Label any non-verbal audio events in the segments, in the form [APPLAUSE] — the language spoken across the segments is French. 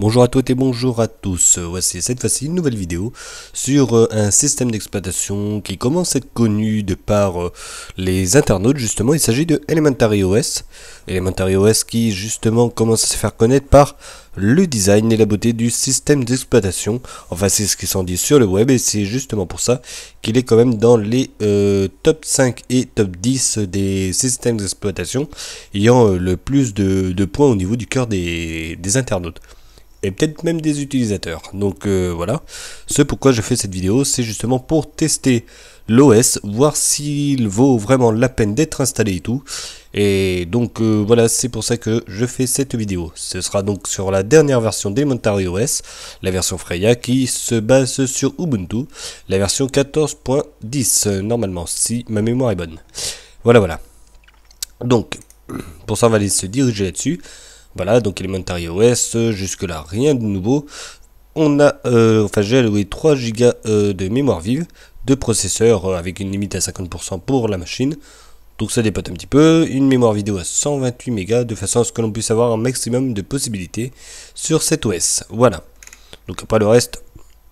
Bonjour à toutes et bonjour à tous, voici cette fois-ci une nouvelle vidéo sur euh, un système d'exploitation qui commence à être connu de par euh, les internautes justement, il s'agit de Elementary OS, Elementary OS qui justement commence à se faire connaître par le design et la beauté du système d'exploitation, enfin c'est ce qui s'en dit sur le web et c'est justement pour ça qu'il est quand même dans les euh, top 5 et top 10 des systèmes d'exploitation ayant le plus de, points au niveau du cœur des internautes et peut-être même des utilisateurs. Donc euh, voilà, ce pourquoi je fais cette vidéo, c'est justement pour tester l'OS, voir s'il vaut vraiment la peine d'être installé et tout. Et donc euh, voilà, c'est pour ça que je fais cette vidéo. Ce sera donc sur la dernière version d'Elementary OS, la version Freya qui se base sur Ubuntu, la version 14.10 normalement, si ma mémoire est bonne. Voilà, voilà. Donc, pour ça, on va aller se diriger là-dessus. Voilà, donc Elementary OS, jusque-là, rien de nouveau. On a, euh, enfin, j'ai alloué 3 Go euh, de mémoire vive, de processeurs euh, avec une limite à 50% pour la machine. Donc ça dépote un petit peu, une mémoire vidéo à 128 mégas de façon à ce que l'on puisse avoir un maximum de possibilités sur cet OS. Voilà. Donc après le reste,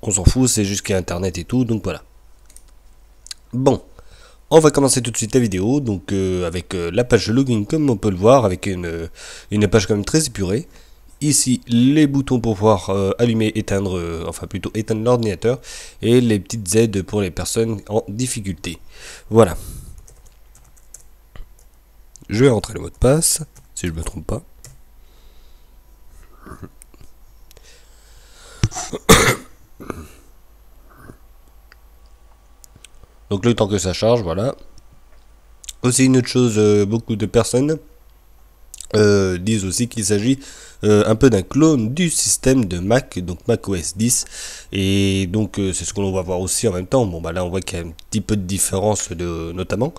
on s'en fout, c'est jusqu'à internet et tout, donc voilà. Bon. On va commencer tout de suite la vidéo, donc euh, avec euh, la page login comme on peut le voir, avec une, euh, une page quand même très épurée. Ici, les boutons pour pouvoir allumer, éteindre, enfin plutôt éteindre l'ordinateur, et les petites aides pour les personnes en difficulté. Voilà. Je vais rentrer le mot de passe, si je me trompe pas. Donc le temps que ça charge, voilà. Aussi une autre chose, euh, beaucoup de personnes euh, disent aussi qu'il s'agit euh, un peu d'un clone du système de Mac, donc Mac OS 10. Et donc euh, c'est ce qu'on va voir aussi en même temps. Bon bah là on voit qu'il y a un petit peu de différence de, notamment.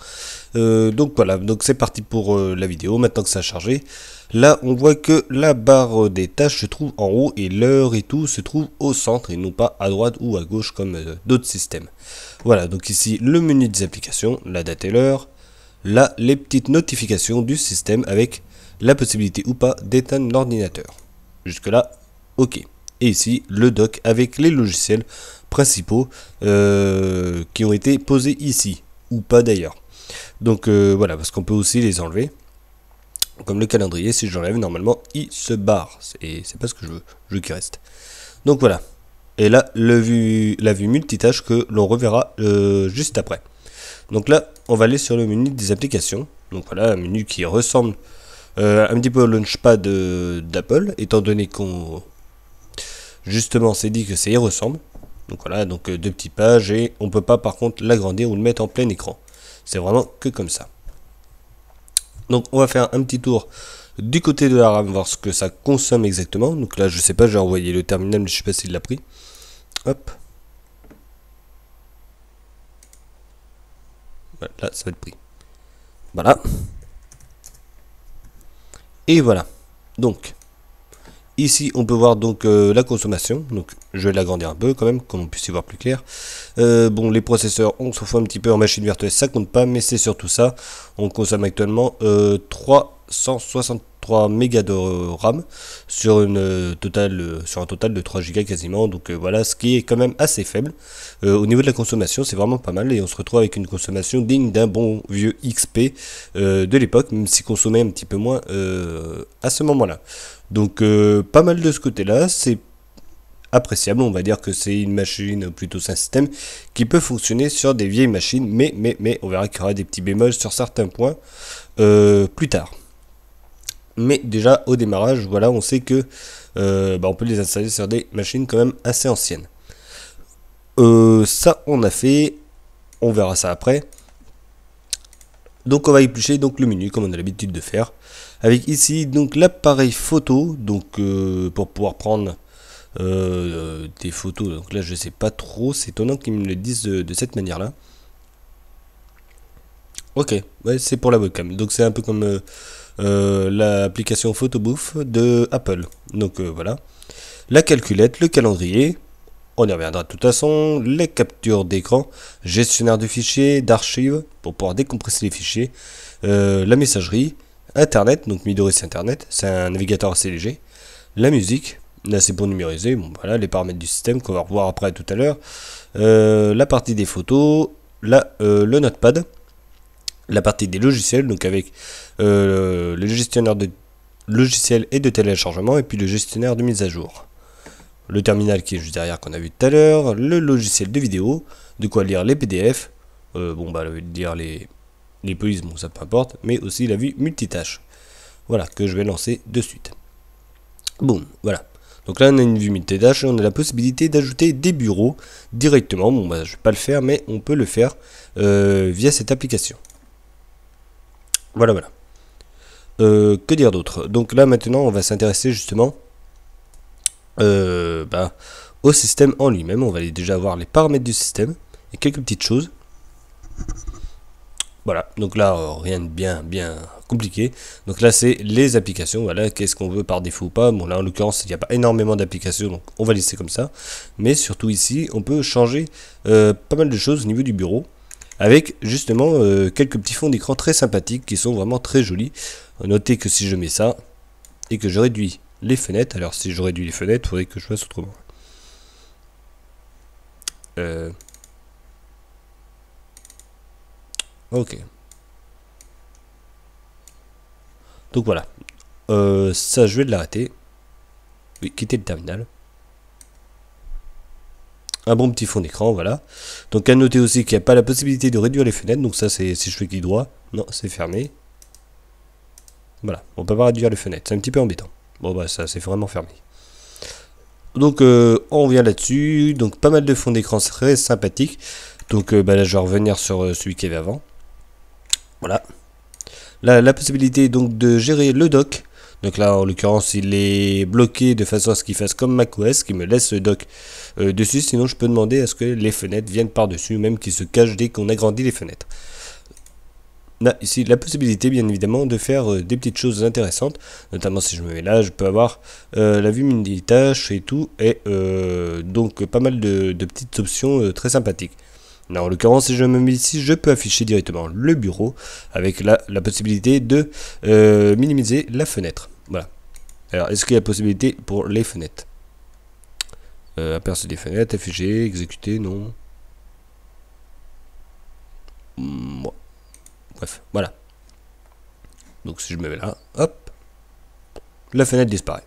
Euh, donc voilà, donc c'est parti pour la vidéo. Maintenant que ça a chargé, là on voit que la barre des tâches se trouve en haut et l'heure et tout se trouve au centre et non pas à droite ou à gauche comme d'autres systèmes. Voilà, donc ici le menu des applications, la date et l'heure. Là, les petites notifications du système avec la possibilité ou pas d'éteindre l'ordinateur. Jusque-là, ok. Et ici, le doc avec les logiciels principaux euh, qui ont été posés ici, ou pas d'ailleurs. Donc euh, voilà, parce qu'on peut aussi les enlever. Comme le calendrier, si j'enlève, normalement, il se barre. Et c'est pas ce que je veux, je veux qu'il reste. Donc voilà. Et là, le la vue multitâche que l'on reverra euh, juste après. Donc là, on va aller sur le menu des applications. Donc voilà, un menu qui ressemble euh, un petit peu au launchpad euh, d'Apple, étant donné qu'on justement s'est dit que ça y ressemble. Donc voilà, donc euh, deux petites pages et on peut pas par contre l'agrandir ou le mettre en plein écran. C'est vraiment que comme ça. Donc on va faire un petit tour du côté de la RAM, voir ce que ça consomme exactement. Donc là, je sais pas, j'ai envoyé le terminal, mais je sais pas s'il l'a pris. Hop. là, ça va être pris. Voilà. Et voilà. Donc, Ici, on peut voir donc euh, la consommation. Donc, je vais l'agrandir un peu quand même, qu'on puisse y voir plus clair. Euh, bon, les processeurs, on s'en fout un petit peu en machine virtuelle, ça compte pas, mais c'est surtout ça. On consomme actuellement 363 euh, mégas de RAM sur, une, sur un total de 3 gigas quasiment. Donc voilà, ce qui est quand même assez faible. au niveau de la consommation, c'est vraiment pas mal et on se retrouve avec une consommation digne d'un bon vieux XP de l'époque, même si consommait un petit peu moins à ce moment-là. Donc euh, pas mal de ce côté-là, c'est appréciable, on va dire que c'est une machine, plutôt un système qui peut fonctionner sur des vieilles machines, mais, mais, mais on verra qu'il y aura des petits bémols sur certains points euh, plus tard. Mais déjà au démarrage, voilà, on sait que euh, bah, on peut les installer sur des machines quand même assez anciennes. ça, on a fait, on verra ça après. Donc on va éplucher donc le menu comme on a l'habitude de faire avec ici donc l'appareil photo donc euh, pour pouvoir prendre euh, euh, des photos donc là je sais pas trop c'est étonnant qu'ils me le disent de, cette manière là ok c'est pour la webcam donc c'est un peu comme l'application photobooth de Apple donc voilà la calculette le calendrier on y reviendra de toute façon, les captures d'écran, gestionnaire de fichiers, d'archives, pour pouvoir décompresser les fichiers, la messagerie, Internet, donc Midori c'est Internet, c'est un navigateur assez léger. La musique, là c'est pour numériser, bon voilà, les paramètres du système qu'on va revoir après tout à l'heure. Euh, la partie des photos, euh, le notepad, la partie des logiciels, donc avec euh, le gestionnaire de logiciels et de téléchargement, et puis le gestionnaire de mise à jour. Le terminal qui est juste derrière qu'on a vu tout à l'heure, le logiciel de vidéo, de quoi lire les PDF, bon bah lire les les polices, bon ça peu importe, mais aussi la vue multitâche. Voilà, que je vais lancer de suite. Boum, voilà. Donc là on a une vue multitâche et on a la possibilité d'ajouter des bureaux directement. Bon bah je vais pas le faire, mais on peut le faire euh, via cette application. Voilà, voilà. Euh, que dire d'autre Donc là maintenant on va s'intéresser justement euh, bah, au système en lui-même. On va aller déjà voir les paramètres du système et quelques petites choses. Voilà, donc là, euh, rien de bien, bien compliqué. Donc là, c'est les applications. Voilà, qu'est-ce qu'on veut par défaut ou pas. Bon, là, en l'occurrence, il n'y a pas énormément d'applications, donc on va laisser comme ça. Mais surtout ici, on peut changer euh, pas mal de choses au niveau du bureau avec justement euh, quelques petits fonds d'écran très sympathiques qui sont vraiment très jolis. Notez que si je mets ça et que je réduis les fenêtres, alors si je réduis les fenêtres, il faudrait que je fasse autrement. Euh Ok. Donc voilà. Euh, ça, je vais l'arrêter. Oui, quitter le terminal. Un bon petit fond d'écran, voilà. Donc à noter aussi qu'il n'y a pas la possibilité de réduire les fenêtres. Donc ça, c'est si je fais clic droit. Non, c'est fermé. Voilà, on peut pas réduire les fenêtres. C'est un petit peu embêtant. Bon bah ça, c'est vraiment fermé. Donc euh, on revient là-dessus. Donc pas mal de fonds d'écran très sympathique. Donc euh, bah, là je vais revenir sur celui celui qui avait avant. Voilà. La, possibilité donc de gérer le dock. Donc là, en l'occurrence, il est bloqué de façon à ce qu'il fasse comme macOS, qui me laisse le dock euh, dessus. Sinon, je peux demander à ce que les fenêtres viennent par-dessus, même qu'ils se cachent dès qu'on agrandit les fenêtres. Là, ici, la possibilité, bien évidemment, de faire euh, des petites choses intéressantes. Notamment, si je me mets là, je peux avoir euh, la vue mini tâches et tout. Et donc, pas mal de petites options très sympathiques en l'occurrence, si je me mets ici, je peux afficher directement le bureau avec la, possibilité de euh, minimiser la fenêtre. Voilà. Alors, est-ce qu'il y a possibilité pour les fenêtres euh, Aperçu des fenêtres, afficher, exécuter, non. Hmm, Bref, voilà. Donc, si je me mets là, hop, la fenêtre disparaît.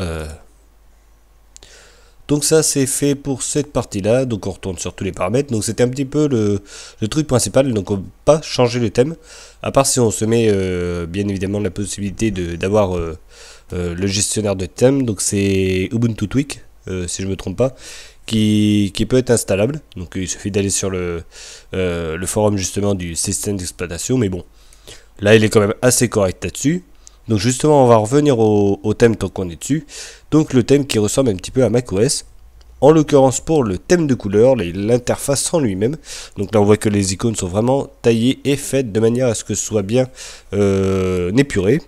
Euh, donc ça c'est fait pour cette partie là, donc on retourne sur tous les paramètres, donc c'était un petit peu le, truc principal, donc on peut pas changer le thème, à part si on se met euh, bien évidemment la possibilité d'avoir euh, euh, le gestionnaire de thème, donc c'est Ubuntu Tweak, si je me trompe pas, qui, peut être installable, donc il suffit d'aller sur le, le forum justement du système d'exploitation, mais bon, là il est quand même assez correct là-dessus. Donc justement, on va revenir au, thème tant qu'on est dessus. Donc le thème qui ressemble un petit peu à macOS. En l'occurrence pour le thème de couleur, l'interface en lui-même. Donc là on voit que les icônes sont vraiment taillées et faites de manière à ce que ce soit bien euh, épuré.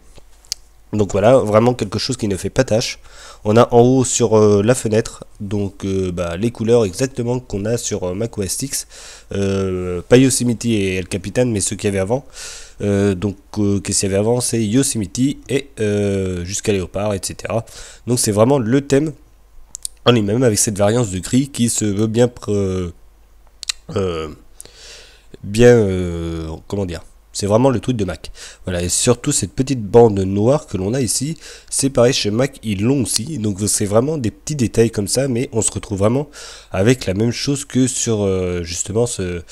Donc voilà, vraiment quelque chose qui ne fait pas tâche. On a en haut sur euh, la fenêtre donc euh, bah, les couleurs exactement qu'on a sur euh, macOS X, euh, pas Yosemite et El Capitan, mais ceux qu'il y avait avant. Euh, donc, euh, qu'est-ce qu'il y avait avant C'est Yosemite et euh, jusqu'à Léopard, etc. Donc, c'est vraiment le thème en lui-même avec cette variance de gris qui se veut bien. bien. comment dire c'est vraiment le truc de Mac. Voilà, et surtout cette petite bande noire que l'on a ici, c'est pareil chez Mac, ils l'ont aussi. Donc c'est vraiment des petits détails comme ça, mais on se retrouve vraiment avec la même chose que sur justement son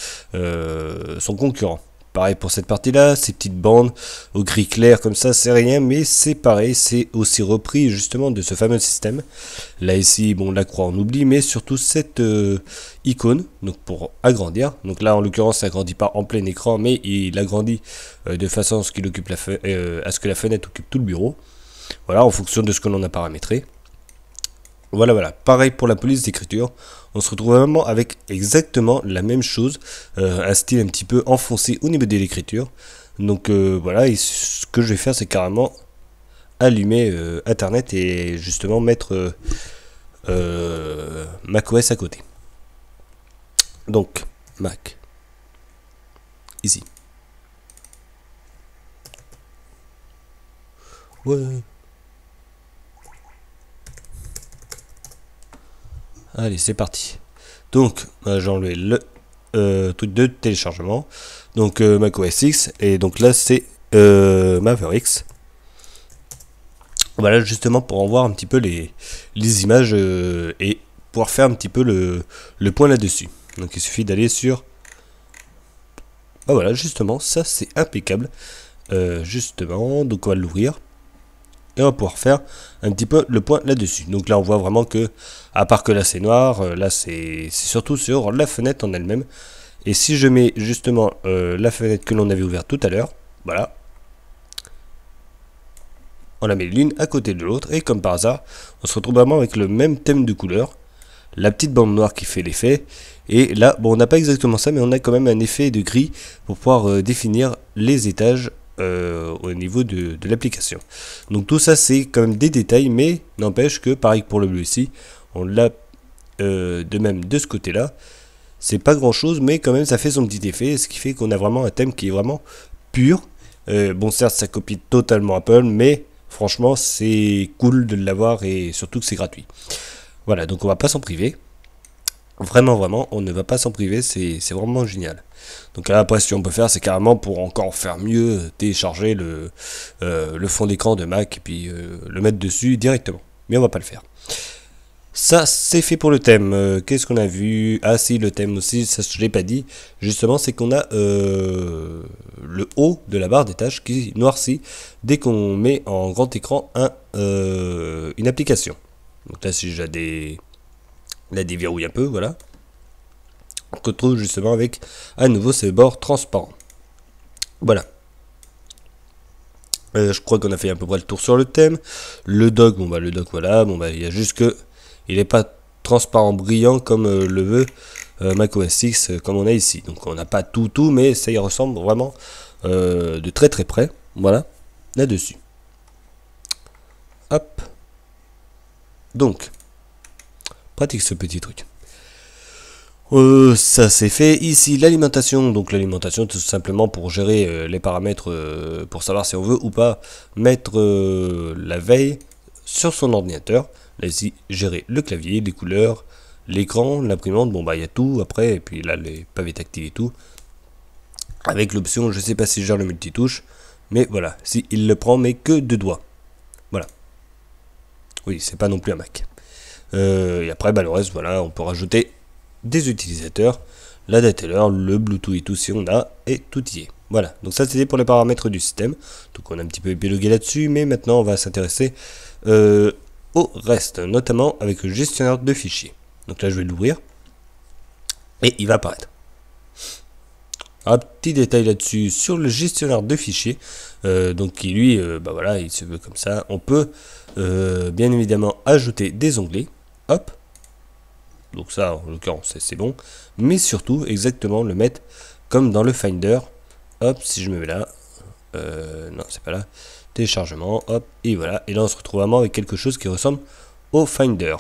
concurrent. Pareil pour cette partie-là, ces petites bandes au gris clair comme ça, c'est rien, mais c'est pareil, c'est aussi repris justement de ce fameux système. Là ici, bon, la croix on oublie, mais surtout cette euh, icône, donc pour agrandir. Donc là, en l'occurrence, ça grandit pas en plein écran, mais il agrandit euh, de façon à ce, qu'il occupe la euh, à ce que la fenêtre occupe tout le bureau. Voilà, en fonction de ce que l'on a paramétré. Voilà, voilà. Pareil pour la police d'écriture. On se retrouve vraiment avec exactement la même chose, euh, un style un petit peu enfoncé au niveau de l'écriture. Donc euh, voilà, et ce que je vais faire, c'est carrément allumer euh, Internet et justement mettre macOS à côté. Donc, Mac. Ici. Ouais. Allez, c'est parti. Donc, j'ai le euh, truc de téléchargement. Donc, euh, Mac OS X. Et donc là, c'est euh, Mavericks. Voilà, justement, pour en voir un petit peu les, images et pouvoir faire un petit peu le, le point là-dessus. Donc, il suffit d'aller sur... Ah voilà, justement, ça, c'est impeccable. justement, donc on va l'ouvrir et on va pouvoir faire un petit peu le point là-dessus. Donc là, on voit vraiment que, à part que là c'est noir, euh, là c'est surtout sur la fenêtre en elle-même. Et si je mets justement euh, la fenêtre que l'on avait ouverte tout à l'heure, voilà, on la met l'une à côté de l'autre et comme par hasard, on se retrouve vraiment avec le même thème de couleur. La petite bande noire qui fait l'effet. Et là, bon, on n'a pas exactement ça, mais on a quand même un effet de gris pour pouvoir euh, définir les étages euh, au niveau de, l'application. Donc tout ça c'est quand même des détails, mais n'empêche que pareil que pour le bleu ici, on l'a euh, de même de ce côté-là. C'est pas grand chose, mais quand même ça fait son petit effet, ce qui fait qu'on a vraiment un thème qui est vraiment pur. Euh, bon certes ça copie totalement Apple, mais franchement c'est cool de l'avoir et surtout que c'est gratuit. Voilà, donc on va pas s'en priver. Vraiment, vraiment, on ne va pas s'en priver, c'est vraiment génial. Donc après, si on peut faire, c'est carrément pour encore faire mieux, télécharger le, euh, fond d'écran de Mac et puis euh, le mettre dessus directement. Mais on va pas le faire. Ça, c'est fait pour le thème. Euh, qu'est-ce qu'on a vu Ah si, le thème aussi, ça je l'ai pas dit. Justement, c'est qu'on a le haut de la barre des tâches qui noircit dès qu'on met en grand écran une application. Donc là, si j'ai des la déverrouille un peu, voilà. On retrouve justement avec à nouveau ces bords transparents. Voilà. Euh, je crois qu'on a fait à peu près le tour sur le thème. Le dog bon bah le doc voilà, bon bah il y a juste que il n'est pas transparent brillant comme euh, le veut euh, Mac OS X, comme on a ici. Donc on n'a pas tout tout mais ça y ressemble vraiment de très très près. Voilà, là-dessus. Hop. Donc, Pratique ce petit truc. Euh, ça c'est fait. Ici l'alimentation, donc l'alimentation tout simplement pour gérer euh, les paramètres euh, pour savoir si on veut ou pas mettre la veille sur son ordinateur. Là ici gérer le clavier, les couleurs, l'écran, l'imprimante, bon bah il y a tout après et puis là les pavés tactiles et tout. Avec l'option je sais pas si je gère le multitouche, mais voilà, si il le prend mais que deux doigts. Voilà. Oui, c'est pas non plus un Mac. Euh, et après, bah, le reste, voilà, on peut rajouter des utilisateurs, la date et l'heure, le Bluetooth et tout si on a, et tout y est. Voilà, donc ça c'était pour les paramètres du système. Donc on a un petit peu épilogué là-dessus, mais maintenant on va s'intéresser euh, au reste, notamment avec le gestionnaire de fichiers. Donc là je vais l'ouvrir et il va apparaître. Un petit détail là-dessus sur le gestionnaire de fichiers, euh, donc qui lui, bah voilà, il se veut comme ça. On peut bien évidemment ajouter des onglets hop. Donc ça, en l'occurrence, c'est bon. Mais surtout, exactement, le mettre comme dans le Finder. Hop, si je me mets là. Euh, non, c'est pas là. Téléchargement, hop, et voilà. Et là, on se retrouve vraiment avec quelque chose qui ressemble au Finder.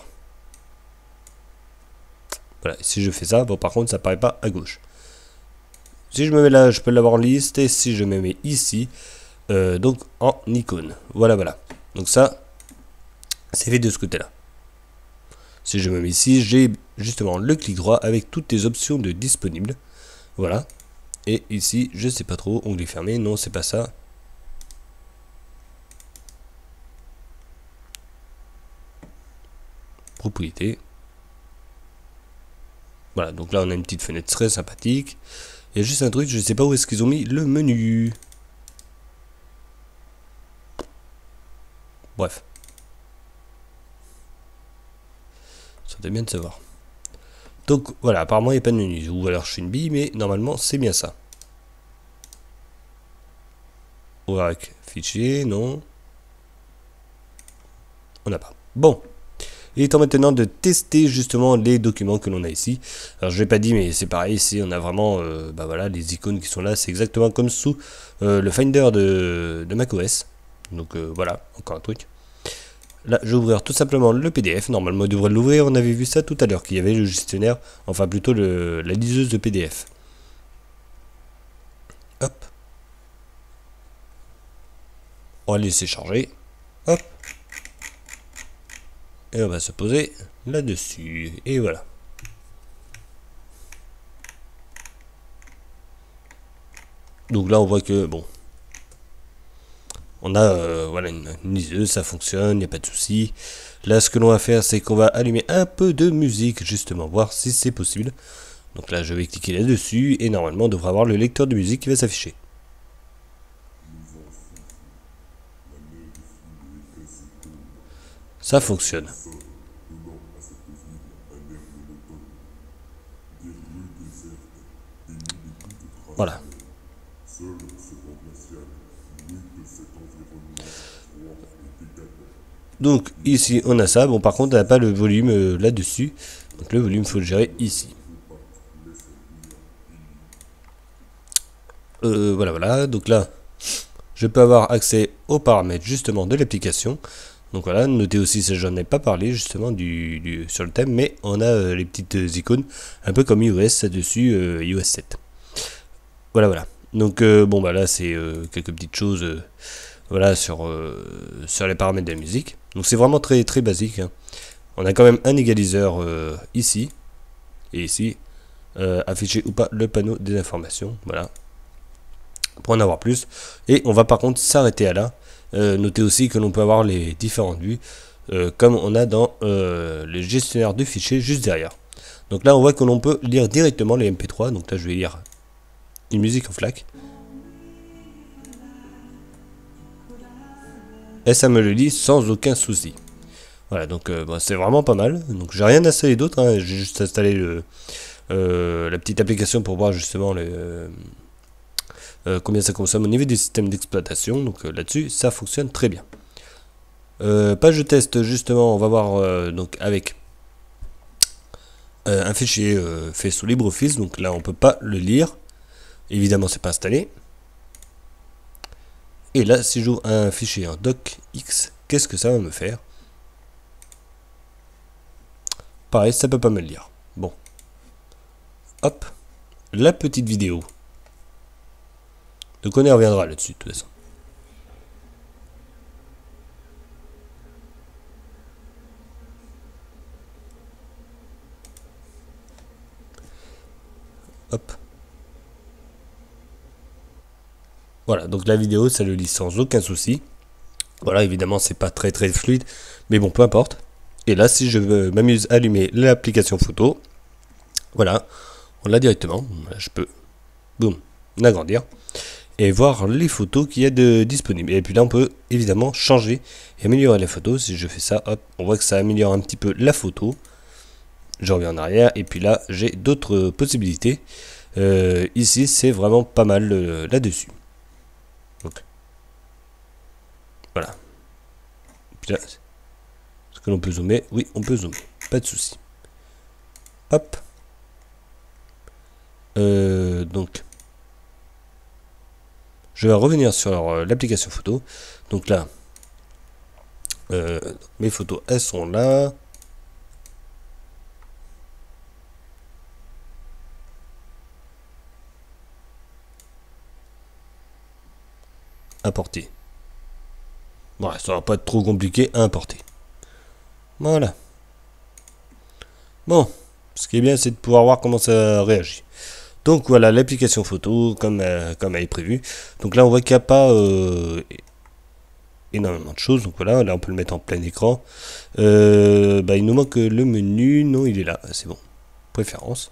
Voilà, si je fais ça, bon, par contre, ça paraît pas à gauche. Si je me mets là, je peux l'avoir en liste. Et si je me mets ici, euh, donc en icône. Voilà, voilà. Donc ça, c'est fait de ce côté-là. Si je me mets ici, j'ai justement le clic droit avec toutes les options de disponibles. Voilà. Et ici, je sais pas trop, onglet fermé, non, c'est pas ça. Propriété. Voilà, donc là on a une petite fenêtre très sympathique. Il y a juste un truc, je sais pas où est-ce qu'ils ont mis le menu. Bref. C'est bien de savoir. Donc voilà, apparemment il n'y a pas de menu. Ou alors je suis une bille, mais normalement c'est bien ça. avec fichier, non. On n'a pas. Bon. Il est temps maintenant de tester justement les documents que l'on a ici. Alors je l'ai pas dit mais c'est pareil ici on a vraiment euh, bah voilà, les icônes qui sont là. C'est exactement comme sous euh, le Finder de, mac macOS. Donc euh, voilà, encore un truc. Là, je vais ouvrir tout simplement le PDF. Normalement, il devrait l'ouvrir. On avait vu ça tout à l'heure, qu'il y avait le gestionnaire, enfin plutôt la liseuse de PDF. Hop. On va laisser charger. Hop. Et on va se poser là-dessus. Et voilà. Donc là, on voit que, bon, on a euh, voilà, une, une ça fonctionne, il n'y a pas de souci. Là, ce que l'on va faire, c'est qu'on va allumer un peu de musique, justement, voir si c'est possible. Donc là, je vais cliquer là-dessus et normalement, on devrait avoir le lecteur de musique qui va s'afficher. Ça fonctionne. Voilà. Donc ici on a ça, bon par contre on n'a pas le volume euh, là-dessus, donc le volume faut le gérer ici. Euh, voilà voilà, donc là je peux avoir accès aux paramètres justement de l'application. Donc voilà, notez aussi, ça j'en ai pas parlé justement sur le thème, mais on a euh, les petites icônes, un peu comme iOS dessus, iOS 7. Voilà voilà. Donc bon bah là c'est quelques petites choses voilà sur, sur les paramètres de la musique. Donc c'est vraiment très, très basique. Hein. On a quand même un égaliseur euh, ici et ici. Euh, afficher ou pas le panneau des informations. Voilà. Pour en avoir plus. Et on va par contre s'arrêter à là. Euh, notez aussi que l'on peut avoir les différents vues. comme on a dans le gestionnaire de fichiers juste derrière. Donc là on voit que l'on peut lire directement les MP3. Donc là je vais lire une musique en FLAC. et ça me le lit sans aucun souci. Voilà, donc euh, bah, c'est vraiment pas mal. Donc j'ai rien installé d'autre, hein. j'ai juste installé le, euh, la petite application pour voir justement euh, combien ça consomme au niveau des systèmes d'exploitation. Donc là-dessus, ça fonctionne très bien. page de test, justement, on va voir donc avec un fichier fait sous LibreOffice. Donc là, on peut pas le lire. Évidemment, c'est pas installé. Et là, si j'ouvre un fichier en docx, qu'est-ce que ça va me faire Pareil, ça peut pas me le dire. Bon. Hop. La petite vidéo. Donc on y reviendra là-dessus, de toute façon. Hop. Voilà, donc la vidéo, ça le lit sans aucun souci. Voilà, évidemment, c'est pas très très fluide, mais bon, peu importe. Et là, si je m'amuse à allumer l'application photo, voilà, on l'a directement. je peux, boum, agrandir et voir les photos qu'il y a de disponibles. Et puis là, on peut évidemment changer et améliorer les photos. Si je fais ça, hop, on voit que ça améliore un petit peu la photo. Je reviens en arrière et puis là, j'ai d'autres possibilités. Euh, ici, c'est vraiment pas mal euh, là-dessus. Donc. Voilà. Est-ce que l'on peut zoomer Oui, on peut zoomer. Pas de souci. Hop. Euh, donc. Je vais revenir sur euh, l'application photo. Donc là, euh, mes photos, elles sont là. importer. Bon, ça va pas être trop compliqué à importer. Voilà. Bon, ce qui est bien, c'est de pouvoir voir comment ça réagit. Donc voilà, l'application photo, comme, euh, comme elle est prévue. Donc là, on voit qu'il n'y a pas euh, énormément de choses. Donc voilà, là, on peut le mettre en plein écran. Euh, bah, il nous manque le menu. Non, il est là, c'est bon. Préférences.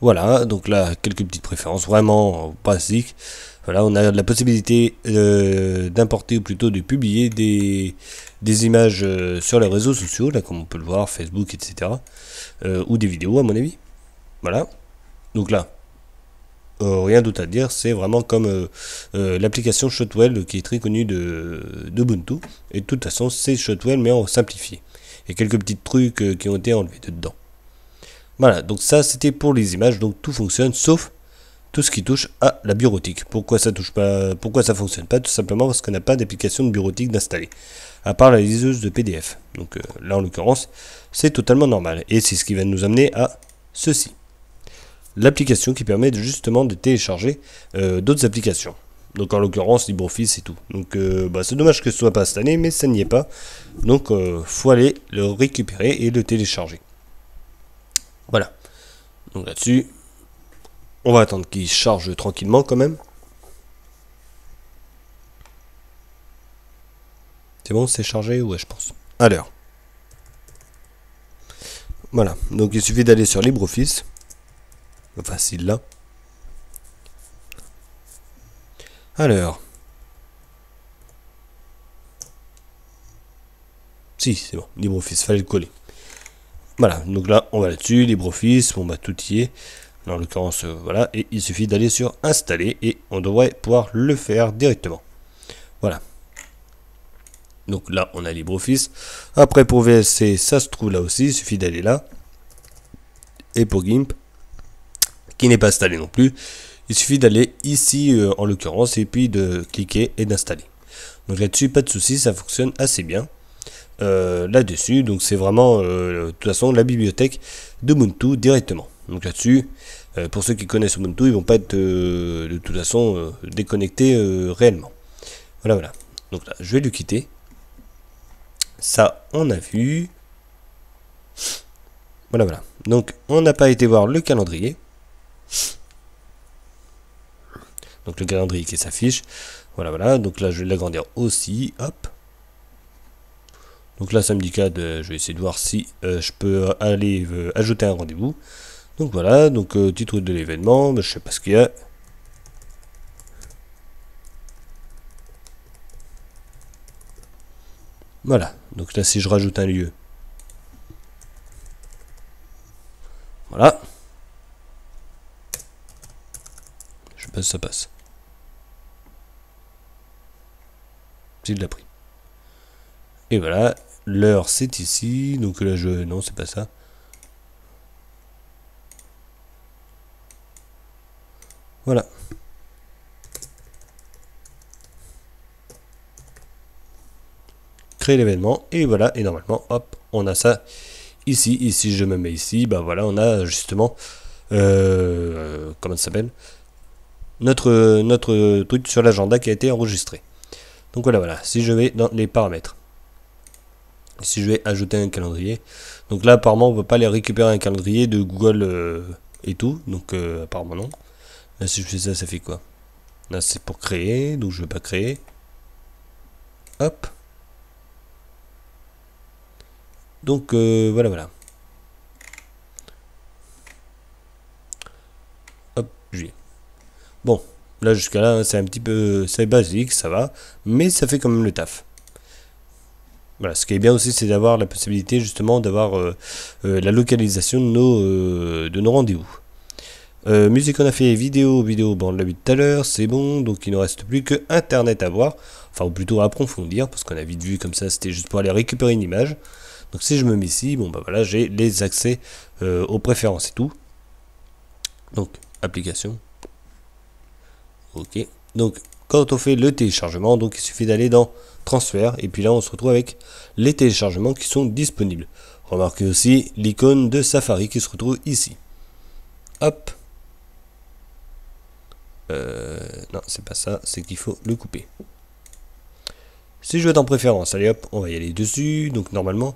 Voilà, donc là, quelques petites préférences, vraiment basiques. Voilà, on a la possibilité euh, d'importer ou plutôt de publier des, des images euh, sur les réseaux sociaux, comme on peut le voir, Facebook, etc. Euh, ou des vidéos à mon avis. Voilà. Donc là, rien d'autre à dire, c'est vraiment comme l'application Shotwell qui est très connue de, de Ubuntu. Et de toute façon, c'est Shotwell mais en simplifié. Et quelques petits trucs qui ont été enlevés dedans. Voilà, donc ça c'était pour les images, donc tout fonctionne sauf tout ce qui touche à la bureautique. Pourquoi ça touche pas Pourquoi ça fonctionne pas Tout simplement parce qu'on n'a pas d'application de bureautique d'installer, à part la liseuse de PDF. Donc euh, là en l'occurrence, c'est totalement normal. Et c'est ce qui va nous amener à ceci. L'application qui permet justement de télécharger euh, d'autres applications. Donc en l'occurrence LibreOffice et tout. Donc euh, bah, c'est dommage que ce soit pas installé, mais ça n'y est pas. Donc faut aller le récupérer et le télécharger. Voilà. Donc là-dessus, on va attendre qu'il charge tranquillement quand même. C'est bon, c'est chargé Ouais, je pense. Alors. Voilà, donc il suffit d'aller sur LibreOffice. Facile là. Alors. Si, c'est bon, LibreOffice, fallait le coller. Voilà, donc là, on va là-dessus, LibreOffice, bon bah tout y est en l'occurrence, euh, voilà, et il suffit d'aller sur installer et on devrait pouvoir le faire directement. Voilà. Donc là, on a LibreOffice. Après, pour vsc ça se trouve là aussi. Il suffit d'aller là. Et pour GIMP, qui n'est pas installé non plus, il suffit d'aller ici euh, en l'occurrence et puis de cliquer et d'installer. Donc là-dessus, pas de souci, ça fonctionne assez bien. Euh, là-dessus, donc c'est vraiment de toute façon la bibliothèque de Ubuntu directement. Donc là-dessus, euh, pour ceux qui connaissent Ubuntu, ils vont pas être euh, de toute façon euh, déconnectés réellement. Voilà, voilà. Donc là, je vais le quitter. Ça, on a vu. Voilà, voilà. Donc, on n'a pas été voir le calendrier. Donc, le calendrier qui s'affiche. Voilà, voilà. Donc là, je vais l'agrandir aussi. Hop. Donc là, samedi 4, je vais essayer de voir si je peux aller ajouter un rendez-vous. Donc voilà, donc euh, titre de l'événement, je sais pas ce qu'il y a. Voilà, donc là si je rajoute un lieu. Voilà. Je sais pas si ça passe. Il l'a pris. Et voilà, l'heure c'est ici, donc là je... Non, c'est pas ça. Voilà. Créer l'événement et voilà et normalement hop on a ça ici ici je me mets ici bah voilà on a justement euh, euh, comment ça s'appelle notre notre truc sur l'agenda qui a été enregistré donc voilà voilà si je vais dans les paramètres si je vais ajouter un calendrier donc là apparemment on ne peut pas aller récupérer un calendrier de Google euh, et tout donc apparemment non Là, ah, si je fais ça, ça fait quoi Là, ah, c'est pour créer, donc je ne vais pas créer. Hop. Donc, euh, voilà, voilà. Hop, j'ai. Bon, là, jusqu'à là, hein, c'est un petit peu... C'est basique, ça va. Mais ça fait quand même le taf. Voilà, ce qui est bien aussi, c'est d'avoir la possibilité justement d'avoir euh, euh, la localisation de nos, de nos rendez-vous. Euh, musique, on a fait vidéo, vidéo, bon, on l'a vu tout à l'heure, c'est bon, donc il ne reste plus que Internet à voir, enfin, ou plutôt à approfondir, parce qu'on a vite vu comme ça, c'était juste pour aller récupérer une image. Donc si je me mets ici, bon, bah voilà, j'ai les accès euh, aux préférences et tout. Donc, application. Ok. Donc, quand on fait le téléchargement, donc il suffit d'aller dans transfert, et puis là, on se retrouve avec les téléchargements qui sont disponibles. Remarquez aussi l'icône de Safari qui se retrouve ici. Hop, euh, non, c'est pas ça, c'est qu'il faut le couper. Si je vais en préférence, allez hop, on va y aller dessus. Donc normalement,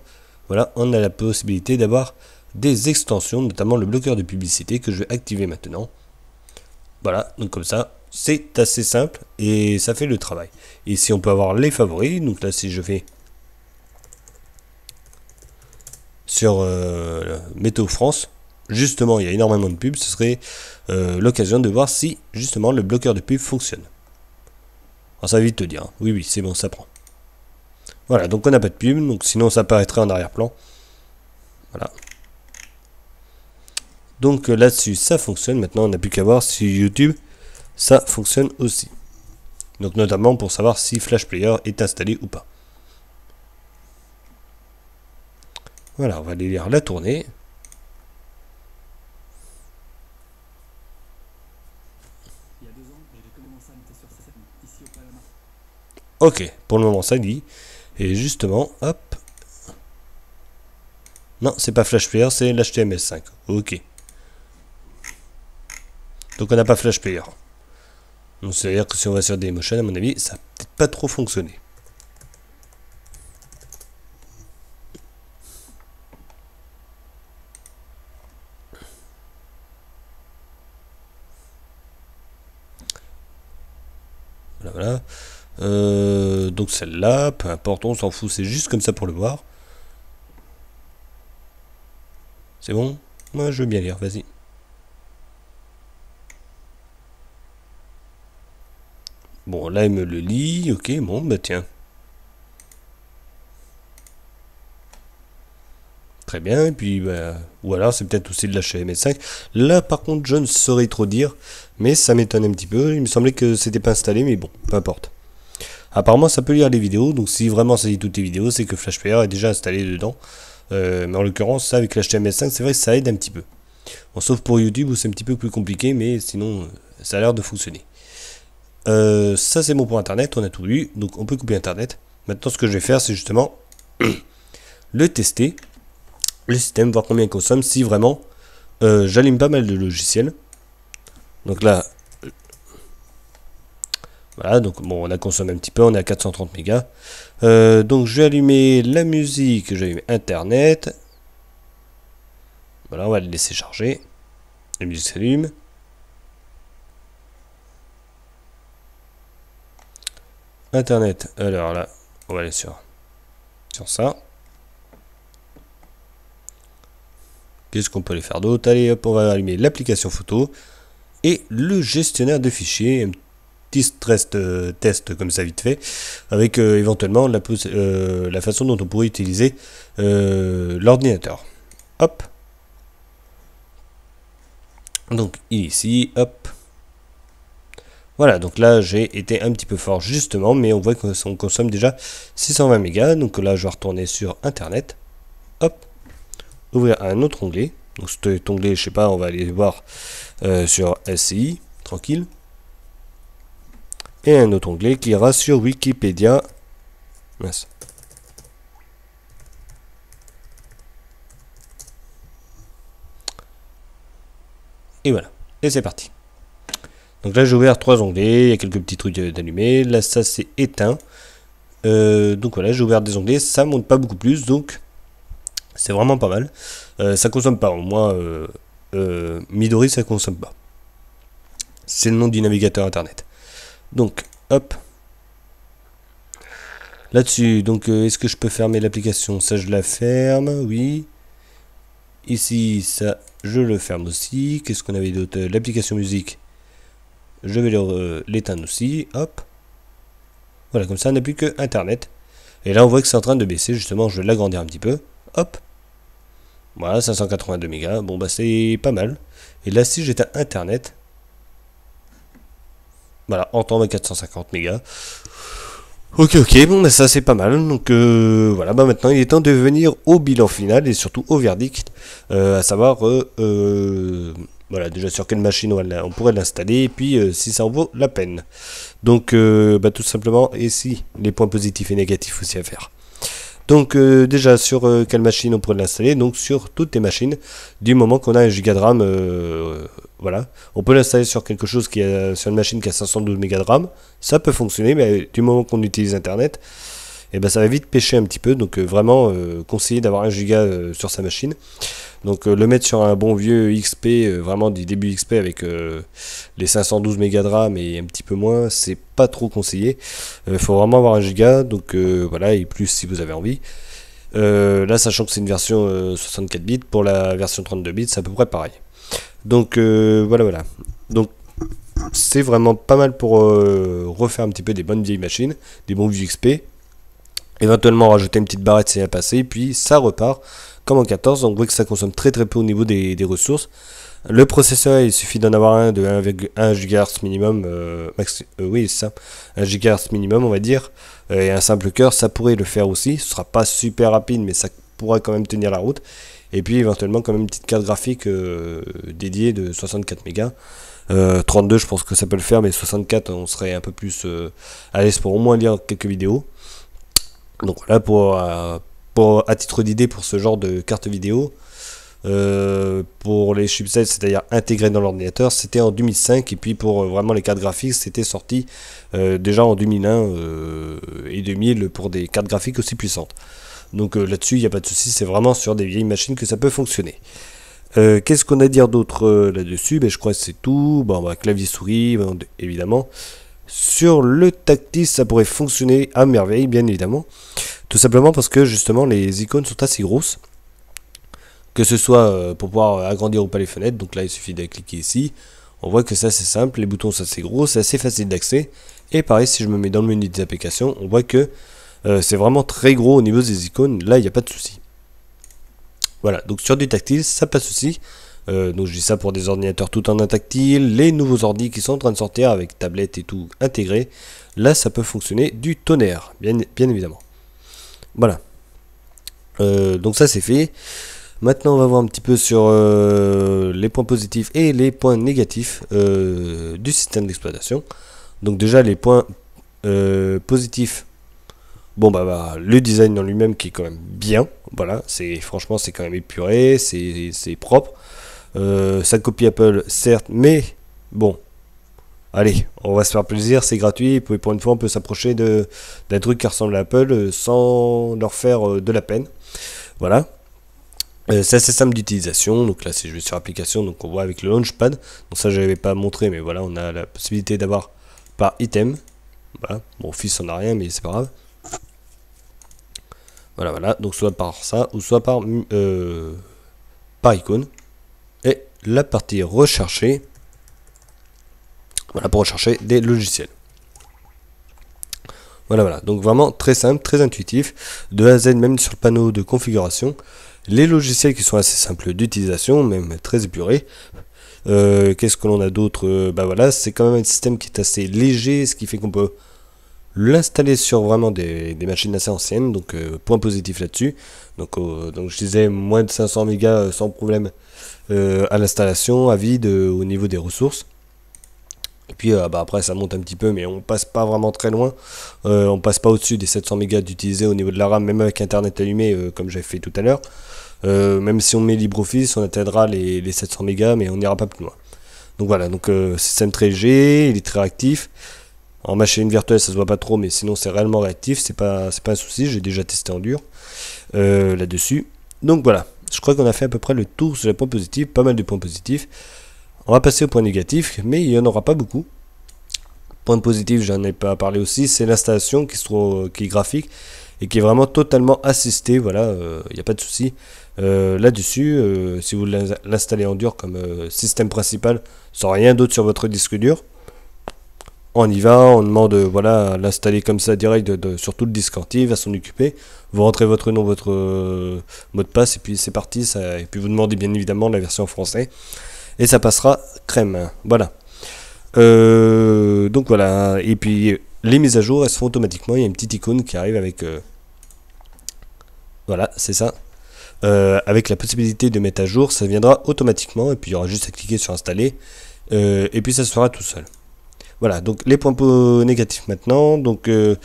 voilà, on a la possibilité d'avoir des extensions, notamment le bloqueur de publicité que je vais activer maintenant. Voilà, donc comme ça, c'est assez simple et ça fait le travail. Et si on peut avoir les favoris, donc là si je fais sur euh, Météo France, justement il y a énormément de pubs, ce serait euh, l'occasion de voir si justement le bloqueur de pubs fonctionne. Alors ça va vite te dire, hein. oui oui c'est bon ça prend. Voilà, donc on n'a pas de pub, donc sinon ça apparaîtrait en arrière-plan. Voilà. Donc euh, là-dessus ça fonctionne, maintenant on n'a plus qu'à voir si YouTube ça fonctionne aussi. Donc notamment pour savoir si Flash Player est installé ou pas. Voilà, on va aller lire la tournée. Ok, pour le moment ça dit. Et justement, hop. Non, c'est pas Flash Player, c'est l'HTML5. Ok. Donc on n'a pas Player. Donc c'est-à-dire que si on va sur des motion, à mon avis, ça n'a peut-être pas trop fonctionné. celle-là, peu importe, on s'en fout, c'est juste comme ça pour le voir. C'est bon Moi, je veux bien lire, vas-y. Bon, là, il me le lit, ok, bon, bah tiens. Très bien, et puis, bah, ou alors c'est peut-être aussi de la 5 Là, par contre, je ne saurais trop dire, mais ça m'étonne un petit peu. Il me semblait que c'était pas installé, mais bon, peu importe. Apparemment, ça peut lire les vidéos, donc si vraiment ça lit toutes les vidéos, c'est que Flash Player est déjà installé dedans. Euh, mais en l'occurrence, ça avec l'HTML5, c'est vrai que ça aide un petit peu. sauf pour YouTube où c'est un petit peu plus compliqué, mais sinon, euh, ça a l'air de fonctionner. Euh, ça, c'est mon point Internet, on a tout lu, donc on peut couper Internet. Maintenant, ce que je vais faire, c'est justement [CLEARS THROAT] le tester, le système, voir combien il consomme, si vraiment j'allume pas mal de logiciels. Donc là, voilà, donc bon, on a consommé un petit peu, on est à 430 mégas. Euh, donc je vais allumer la musique, je vais allumer Internet. Voilà, on va le laisser charger. La musique s'allume. Internet, alors là, on va aller sur, sur ça. Qu'est-ce qu'on peut aller faire d'autre Allez, hop, on va allumer l'application photo et le gestionnaire de fichiers stress test, comme ça vite fait, avec euh, éventuellement la, euh, la, façon dont on pourrait utiliser euh, l'ordinateur. Hop. Donc ici, hop. Voilà, donc là j'ai été un petit peu fort justement, mais on voit qu'on consomme déjà 620 mégas. Donc là je vais retourner sur Internet. Hop. Ouvrir un autre onglet. Donc cet onglet, je sais pas, on va aller voir sur SCI, tranquille et un autre onglet qui ira sur Wikipédia. Et voilà, et c'est parti. Donc là j'ai ouvert trois onglets, il y a quelques petits trucs d'allumer là ça c'est éteint. Euh, donc voilà, j'ai ouvert des onglets, ça monte pas beaucoup plus, donc c'est vraiment pas mal. Euh, ça consomme pas, au moins euh, Midori ça consomme pas. C'est le nom du navigateur internet. Donc, hop. Là-dessus, donc euh, est-ce que je peux fermer l'application Ça, je la ferme, oui. Ici, ça, je le ferme aussi. Qu'est-ce qu'on avait d'autre euh, L'application musique, je vais euh, l'éteindre aussi, hop. Voilà, comme ça, on n'a plus que Internet. Et là, on voit que c'est en train de baisser, justement, je vais l'agrandir un petit peu. Hop. Voilà, 582 mégas, bon bah c'est pas mal. Et là, si j'éteins Internet, voilà, en temps, 450 mégas. Ok, ok, bon, mais ça c'est pas mal. Donc euh, voilà, ben, maintenant il est temps de venir au bilan final et surtout au verdict, euh, à savoir, euh, euh, voilà, déjà sur quelle machine on, pourrait l'installer et puis si ça en vaut la peine. Donc bah, tout simplement, et si les points positifs et négatifs aussi à faire. Donc déjà sur quelle machine on pourrait l'installer Donc sur toutes les machines du moment qu'on a un giga de RAM euh, voilà. On peut l'installer sur quelque chose qui a, sur une machine qui a 512 mégas de RAM. Ça peut fonctionner, mais du moment qu'on utilise Internet, et eh ben ça va vite pêcher un petit peu. Donc euh, vraiment euh, conseiller d'avoir un giga euh, sur sa machine. Donc le mettre sur un bon vieux XP, vraiment du début XP avec les 512 mégas de RAM et un petit peu moins, c'est pas trop conseillé. Il faut vraiment avoir un giga. Donc voilà, et plus si vous avez envie. là, sachant que c'est une version 64 bits, pour la version 32 bits, c'est à peu près pareil. Donc euh, voilà, voilà. Donc c'est vraiment pas mal pour euh, refaire un petit peu des bonnes vieilles machines, des bons vieux XP. Éventuellement rajouter une petite barrette c'est à passé, puis ça repart comme en 14. vous voyez que ça consomme très très peu au niveau des, ressources. Le processeur, il suffit d'en avoir un de 1,1 GHz minimum, euh, ça, 1 GHz minimum on va dire, et un simple cœur, ça pourrait le faire aussi. Ce sera pas super rapide, mais ça pourra quand même tenir la route. Et puis éventuellement quand même une petite carte graphique euh, dédiée de 64 mégas. 32 euh, je pense que ça peut le faire, mais 64 on serait un peu plus euh, à l'aise pour au moins lire quelques vidéos. Donc voilà pour, pour à titre d'idée pour ce genre de carte vidéo. pour les chipsets, c'est-à-dire intégrés dans l'ordinateur, c'était en 2005. Et puis pour vraiment les cartes graphiques, c'était sorti déjà en 2001 et 2000 pour des cartes graphiques aussi puissantes. Donc euh, là-dessus, il n'y a pas de souci, c'est vraiment sur des vieilles machines que ça peut fonctionner. Euh, qu'est-ce qu'on a à dire d'autre euh, là-dessus ben, Je crois que c'est tout. Bon, bah, clavier souris, ben, évidemment. Sur le tactile, ça pourrait fonctionner à merveille, bien évidemment. Tout simplement parce que justement, les icônes sont assez grosses. Que ce soit pour pouvoir agrandir ou pas les fenêtres. Donc là, il suffit de cliquer ici. On voit que ça, c'est simple. Les boutons, sont assez gros. C'est assez facile d'accès. Et pareil, si je me mets dans le menu des applications, on voit que euh, c'est vraiment très gros au niveau des icônes, là il n'y a pas de souci. Voilà, donc sur du tactile, ça passe aussi. Euh, donc je dis ça pour des ordinateurs tout en intactile. les nouveaux ordi qui sont en train de sortir avec tablette et tout intégré, là ça peut fonctionner du tonnerre, bien, évidemment. Voilà. Euh, donc ça c'est fait. Maintenant on va voir un petit peu sur les points positifs et les points négatifs du système d'exploitation. Donc déjà les points positifs Bon bah, bah, le design en lui-même qui est quand même bien, voilà, c'est franchement c'est quand même épuré, c'est propre. Euh, ça copie Apple, certes, mais bon, allez, on va se faire plaisir, c'est gratuit, et pour une fois on peut s'approcher d'un truc qui ressemble à Apple euh, sans leur faire euh, de la peine. Voilà. Euh, c'est assez simple d'utilisation, donc là c'est vais sur application, donc on voit avec le launchpad, donc ça je n'avais pas montré, mais voilà, on a la possibilité d'avoir par item, voilà, mon fils on a rien mais c'est pas grave, voilà, voilà. Donc soit par ça, ou soit euh, par, icône. Et la partie recherchée. Voilà, pour rechercher des logiciels. Voilà, voilà. Donc vraiment très simple, très intuitif. De A à Z, même sur le panneau de configuration. Les logiciels qui sont assez simples d'utilisation, même très épurés. Euh, qu'est-ce que l'on a d'autre Bah voilà, c'est quand même un système qui est assez léger, ce qui fait qu'on peut l'installer sur vraiment des, machines assez anciennes, donc euh, point positif là-dessus. Donc, donc je disais moins de 500 mégas euh, sans problème euh, à l'installation, à vide, au niveau des ressources. Et puis bah, après ça monte un petit peu, mais on passe pas vraiment très loin. on passe pas au-dessus des 700 mégas d'utiliser au niveau de la RAM, même avec Internet allumé, comme j'avais fait tout à l'heure. même si on met LibreOffice, on atteindra les, 700 mégas, mais on n'ira pas plus loin. Donc voilà, donc système très léger, il est très actif. En machine virtuelle, ça se voit pas trop, mais sinon c'est réellement réactif, c'est pas, pas un souci, j'ai déjà testé en dur euh, là-dessus. Donc voilà, je crois qu'on a fait à peu près le tour sur les points positifs, pas mal de points positifs. On va passer aux points négatifs, mais il n'y en aura pas beaucoup. Point positif, j'en ai pas parlé aussi, c'est l'installation qui, qui est graphique et qui est vraiment totalement assistée, voilà, il euh, n'y a pas de souci. Euh, là-dessus, si vous l'installez en dur comme système principal, sans rien d'autre sur votre disque dur, on y va, on demande euh, voilà, l'installer comme ça direct sur tout le entier, il va s'en occuper. Vous rentrez votre nom, votre euh, mot de passe, et puis c'est parti. et puis vous demandez bien évidemment la version française français. Et ça passera crème. Voilà. Euh, donc voilà. Et puis les mises à jour, elles se font automatiquement. Il y a une petite icône qui arrive avec. voilà, c'est ça. avec la possibilité de mettre à jour, ça viendra automatiquement. Et puis il y aura juste à cliquer sur installer. et puis ça se fera tout seul. Voilà, donc les points négatifs maintenant. Donc euh,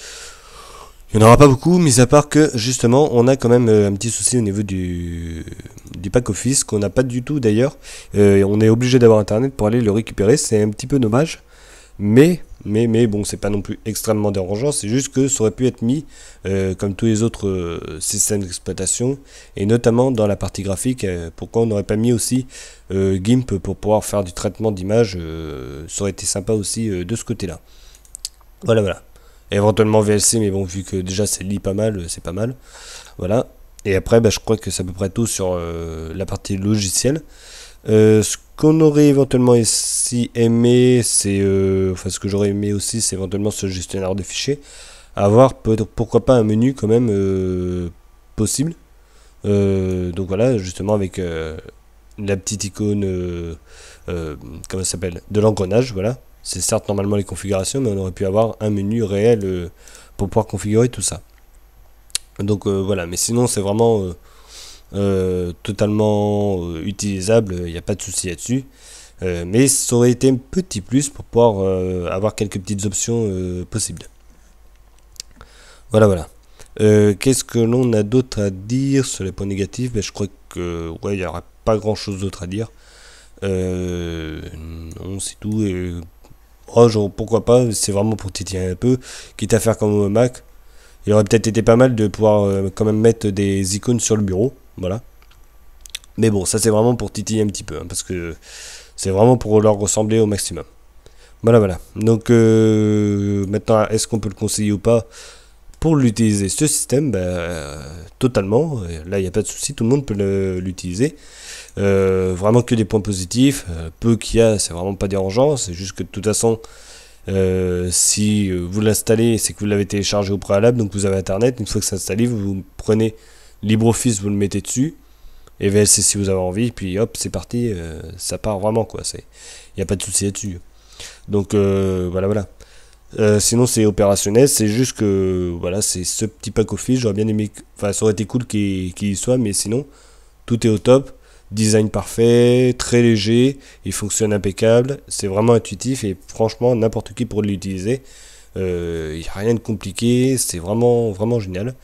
il n'y en aura pas beaucoup, mis à part que justement on a quand même euh, un petit souci au niveau du, pack office qu'on n'a pas du tout d'ailleurs. Euh, on est obligé d'avoir internet pour aller le récupérer, c'est un petit peu dommage. Mais mais, mais bon, c'est pas non plus extrêmement dérangeant, c'est juste que ça aurait pu être mis euh, comme tous les autres euh, systèmes d'exploitation, et notamment dans la partie graphique, euh, pourquoi on n'aurait pas mis aussi GIMP pour pouvoir faire du traitement d'image, ça aurait été sympa aussi de ce côté-là. Voilà, voilà. éventuellement VLC, mais bon, vu que déjà c'est lit pas mal, c'est pas mal. Voilà. Et après, bah, je crois que c'est à peu près tout sur la partie logicielle. Euh, ce qu'on aurait éventuellement ici aimé, c'est, euh, enfin ce que j'aurais aimé aussi, c'est éventuellement ce gestionnaire de fichiers, avoir peut-être pourquoi pas un menu quand même euh, possible. donc voilà, justement avec la petite icône, comment ça s'appelle, de l'engrenage, voilà. C'est certes normalement les configurations, mais on aurait pu avoir un menu réel pour pouvoir configurer tout ça. Donc voilà, mais sinon c'est vraiment euh, totalement euh, utilisable, il n'y a pas de souci là-dessus. Euh, mais ça aurait été un petit plus pour pouvoir avoir quelques petites options possibles. Voilà, voilà. Qu'est-ce que l'on a d'autre à dire sur les points négatifs ben, Je crois que ouais, il n'y aura pas grand-chose d'autre à dire. non, c'est tout. Oh, pourquoi pas C'est vraiment pour titiller un peu. Quitte à faire comme au Mac, il aurait peut-être été pas mal de pouvoir quand même mettre des icônes sur le bureau. Voilà. Mais bon, ça c'est vraiment pour titiller un petit peu, hein, parce que c'est vraiment pour leur ressembler au maximum. Voilà, voilà. Donc euh, maintenant, est-ce qu'on peut le conseiller ou pas pour l'utiliser ce système ben, euh, Totalement. Là, il n'y a pas de souci, tout le monde peut l'utiliser. Euh, vraiment que des points positifs. peu qu'il y a, c'est vraiment pas dérangeant. C'est juste que de toute façon, si vous l'installez, c'est que vous l'avez téléchargé au préalable, donc vous avez Internet. Une fois que c'est installé, vous prenez LibreOffice, vous le mettez dessus. Et VLC si vous avez envie. Puis hop, c'est parti. Euh, ça part vraiment, quoi. Il n'y a pas de souci là-dessus. Donc, euh, voilà, voilà. Euh, sinon, c'est opérationnel. C'est juste que, voilà, c'est ce petit pack office. J'aurais bien aimé. Enfin, ça aurait été cool qu'il y soit. Mais sinon, tout est au top. Design parfait, très léger. Il fonctionne impeccable. C'est vraiment intuitif. Et franchement, n'importe qui pourrait l'utiliser. Il n'y a rien de compliqué. C'est vraiment, vraiment génial.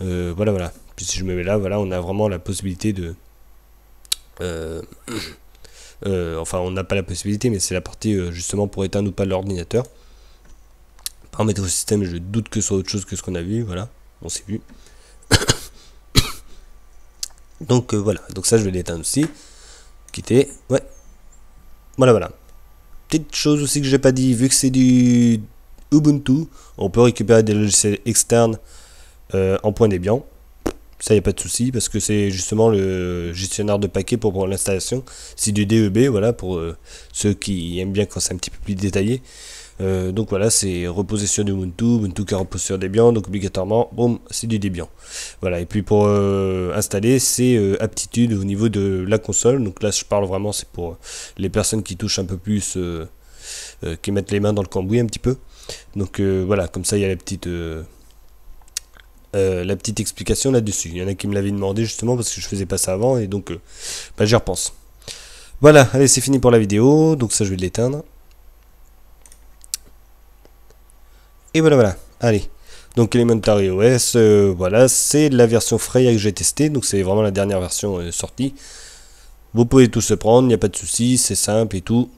voilà, voilà si je me mets là, voilà, on a vraiment la possibilité de. Euh, [COUGHS] euh, enfin, on n'a pas la possibilité, mais c'est la partie euh, justement pour éteindre ou pas l'ordinateur. mettre au système, je doute que ce soit autre chose que ce qu'on a vu, voilà, on s'est vu. [COUGHS] Donc voilà, donc ça je vais l'éteindre aussi. Quitter, ouais. Voilà, voilà. Petite chose aussi que j'ai pas dit, vu que c'est du Ubuntu, on peut récupérer des logiciels externes en point débiant ça, il n'y a pas de souci, parce que c'est justement le gestionnaire de paquets pour, l'installation. C'est du DEB, voilà, pour euh, ceux qui aiment bien quand c'est un petit peu plus détaillé. Euh, donc voilà, c'est reposé sur du Ubuntu, Ubuntu qui repose sur Debian, donc obligatoirement, boum, c'est du Debian. Voilà, et puis pour euh, installer, c'est aptitude au niveau de la console. Donc là, je parle vraiment, c'est pour les personnes qui touchent un peu plus, qui mettent les mains dans le cambouis un petit peu. Donc voilà, comme ça, il y a la petite euh, la petite explication là-dessus. Il y en a qui me l'avaient demandé justement parce que je faisais pas ça avant et donc euh, bah, j'y repense. Voilà, allez, c'est fini pour la vidéo, donc ça je vais l'éteindre. Et voilà, voilà, allez. Donc Elementary OS, euh, voilà, c'est la version Freya que j'ai testée, donc c'est vraiment la dernière version sortie. Vous pouvez tout se prendre, il n'y a pas de souci, c'est simple et tout.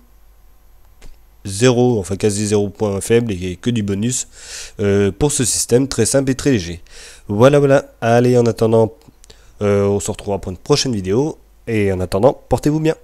0, enfin quasi 0 points faibles et que du bonus euh, pour ce système très simple et très léger. Voilà, voilà. Allez, en attendant, euh, on se retrouvera pour une prochaine vidéo. Et en attendant, portez-vous bien.